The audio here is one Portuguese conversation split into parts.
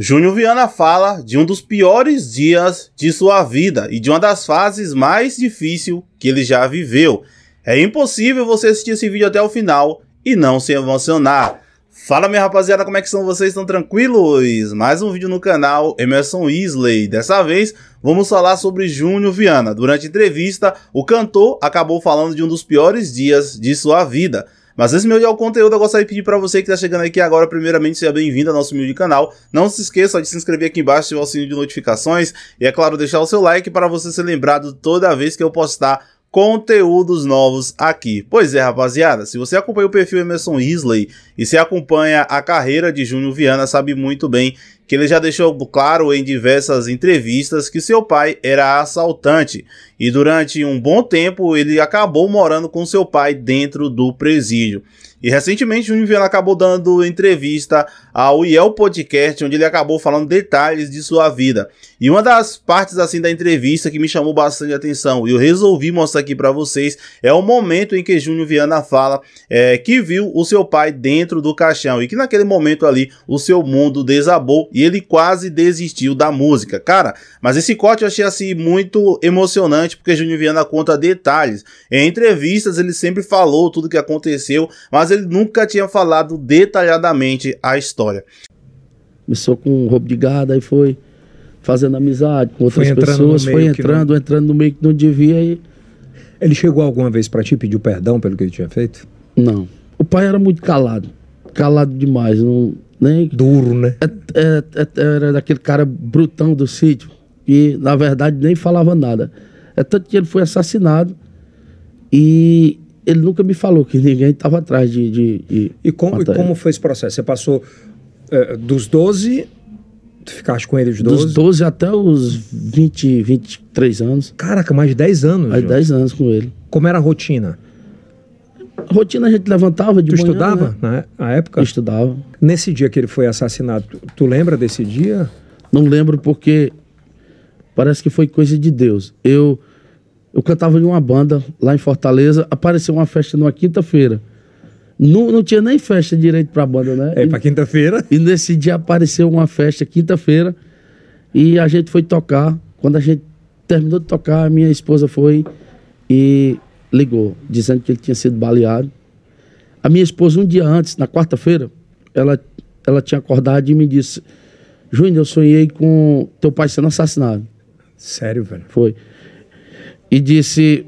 Júnior Viana fala de um dos piores dias de sua vida e de uma das fases mais difíceis que ele já viveu. É impossível você assistir esse vídeo até o final e não se emocionar. Fala minha rapaziada, como é que são vocês? Estão tranquilos? Mais um vídeo no canal Emerson Isley. Dessa vez vamos falar sobre Júnior Viana. Durante a entrevista, o cantor acabou falando de um dos piores dias de sua vida. Mas esse meu é o conteúdo, eu gostaria de pedir para você que está chegando aqui agora, primeiramente, seja bem-vindo ao nosso humilde canal. Não se esqueça de se inscrever aqui embaixo, ativar o sininho de notificações e, é claro, deixar o seu like para você ser lembrado toda vez que eu postar conteúdos novos aqui. Pois é, rapaziada, se você acompanha o perfil Emerson Isley e se acompanha a carreira de Júnior Viana, sabe muito bem que ele já deixou claro em diversas entrevistas que seu pai era assaltante e durante um bom tempo ele acabou morando com seu pai dentro do presídio. E recentemente o Univiela acabou dando entrevista ao IEL Podcast, onde ele acabou falando detalhes de sua vida. E uma das partes assim da entrevista que me chamou bastante atenção e eu resolvi mostrar aqui para vocês é o momento em que Júnior Viana fala é, que viu o seu pai dentro do caixão e que naquele momento ali o seu mundo desabou e ele quase desistiu da música. Cara, mas esse corte eu achei assim muito emocionante porque Júnior Viana conta detalhes. Em entrevistas ele sempre falou tudo que aconteceu, mas mas ele nunca tinha falado detalhadamente a história. Começou com roubo de gado, aí foi fazendo amizade com outras pessoas, foi entrando, não... entrando no meio que não devia e... Ele chegou alguma vez para ti pediu perdão pelo que ele tinha feito? Não. O pai era muito calado, calado demais, não, nem duro, né? Era, é, é, é, era daquele cara brutão do sítio e na verdade nem falava nada. É tanto que ele foi assassinado e ele nunca me falou que ninguém estava atrás de. de, de e, como, e como foi esse processo? Você passou é, dos 12. Tu ficaste com ele dos 12? Dos 12 até os 20, 23 anos. Caraca, mais de 10 anos. Mais de 10 anos com ele. Como era a rotina? A rotina a gente levantava de tu manhã, estudava né? na época? estudava. Nesse dia que ele foi assassinado, tu, tu lembra desse dia? Não lembro porque parece que foi coisa de Deus. Eu eu cantava em uma banda lá em Fortaleza, apareceu uma festa numa quinta-feira. Não, não tinha nem festa direito pra banda, né? É, e, pra quinta-feira. E nesse dia apareceu uma festa, quinta-feira, e a gente foi tocar. Quando a gente terminou de tocar, a minha esposa foi e ligou, dizendo que ele tinha sido baleado. A minha esposa, um dia antes, na quarta-feira, ela, ela tinha acordado e me disse: Júnior, eu sonhei com teu pai sendo assassinado. Sério, velho? Foi e disse: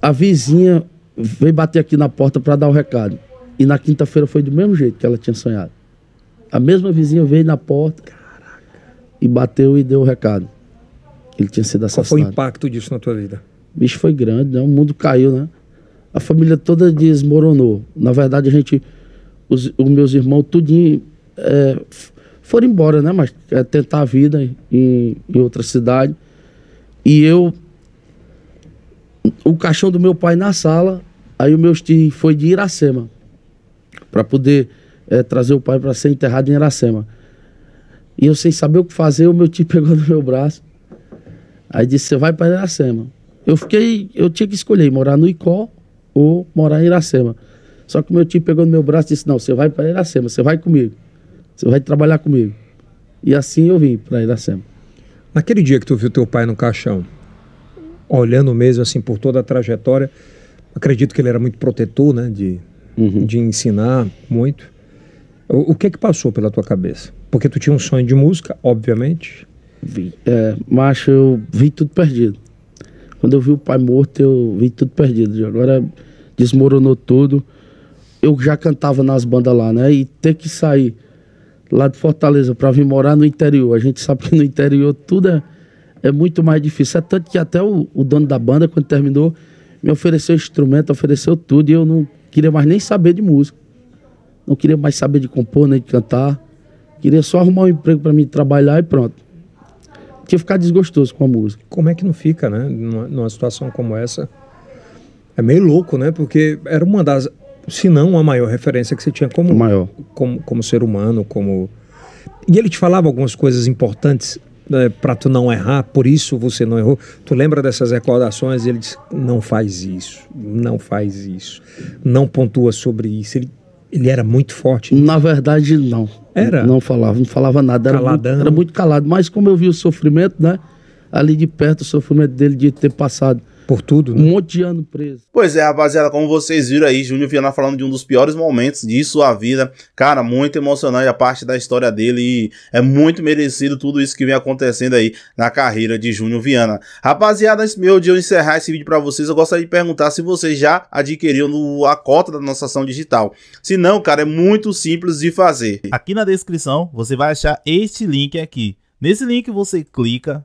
A vizinha veio bater aqui na porta para dar o um recado. E na quinta-feira foi do mesmo jeito que ela tinha sonhado. A mesma vizinha veio na porta Caraca. e bateu e deu o recado. Ele tinha sido assassinado. Qual foi o impacto disso na tua vida? Bicho, foi grande, né? O mundo caiu, né? A família toda desmoronou. Na verdade, a gente, os, os meus irmãos, tudinho, é, foram embora, né? Mas é, tentar a vida em, em outra cidade. E eu. O caixão do meu pai na sala, aí o meu tio foi de Iracema, para poder é, trazer o pai para ser enterrado em Iracema. E eu, sem saber o que fazer, o meu tio pegou no meu braço. Aí disse: Você vai para Iracema. Eu fiquei. Eu tinha que escolher morar no Icó ou morar em Iracema. Só que o meu tio pegou no meu braço e disse: Não, você vai para Iracema, você vai comigo. Você vai trabalhar comigo. E assim eu vim para Iracema. Naquele dia que tu viu teu pai no caixão, olhando mesmo assim por toda a trajetória, acredito que ele era muito protetor, né? De, uhum. de ensinar muito. O, o, que é que passou pela tua cabeça? Porque tu tinha um sonho de música, obviamente. Vi, é, macho, eu vi tudo perdido. Quando eu vi o pai morto, eu vi tudo perdido. Agora desmoronou tudo. Eu já cantava nas bandas lá, né? E ter que sair lá de Fortaleza para vir morar no interior. A gente sabe que no interior tudo é, é muito mais difícil. É tanto que até o, o, dono da banda, quando terminou, me ofereceu instrumento, ofereceu tudo, e eu não queria mais nem saber de música. Não queria mais saber de compor, nem de cantar. Queria só arrumar um emprego para mim trabalhar e pronto. Tinha ficar desgostoso com a música. Como é que não fica, né? Numa, numa situação como essa. É meio louco, né? Porque era uma das se não a maior referência que você tinha como, como, como ser humano, como... E ele te falava algumas coisas importantes né, para tu não errar, por isso você não errou. Tu lembra dessas recordações? Ele disse: não faz isso, não faz isso, não pontua sobre isso. Ele, ele era muito forte. Na verdade, não. Era? Não falava, não falava nada. Era Caladão. Muito, era muito calado. Mas como eu vi o sofrimento, né? Ali de perto, o sofrimento dele de ter passado por tudo, né? Um monte de ano preso. Pois é, rapaziada, como vocês viram aí, Júnior Viana falando de um dos piores momentos de sua vida. Cara, muito emocionante a parte da história dele e é muito merecido tudo isso que vem acontecendo aí na carreira de Júnior Viana. Rapaziada, antes meu de eu encerrar esse vídeo para vocês, eu gostaria de perguntar se vocês já adquiriram a cota da nossa ação digital. Se não, cara, é muito simples de fazer. Aqui na descrição você vai achar este link aqui. Nesse link você clica,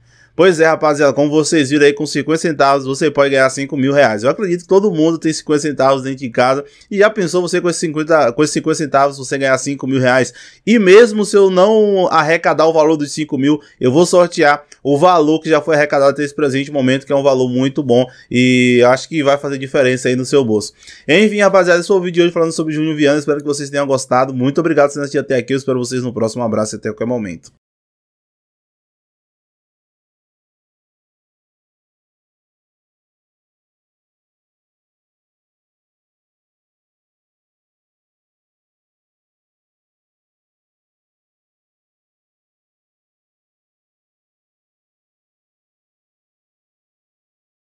Pois é, rapaziada, como vocês viram aí, com 50 centavos você pode ganhar 5 mil reais. Eu acredito que todo mundo tem 50 centavos dentro de casa e já pensou você com esses 50, com esses 50 centavos você ganhar 5 mil reais. E mesmo se eu não arrecadar o valor dos 5 mil, eu vou sortear o valor que já foi arrecadado até esse presente momento, que é um valor muito bom e acho que vai fazer diferença aí no seu bolso. Enfim, rapaziada, esse foi o vídeo de hoje falando sobre Júnior Viana. Espero que vocês tenham gostado. Muito obrigado por assistir até aqui. Eu espero vocês no próximo. Um abraço e até qualquer momento.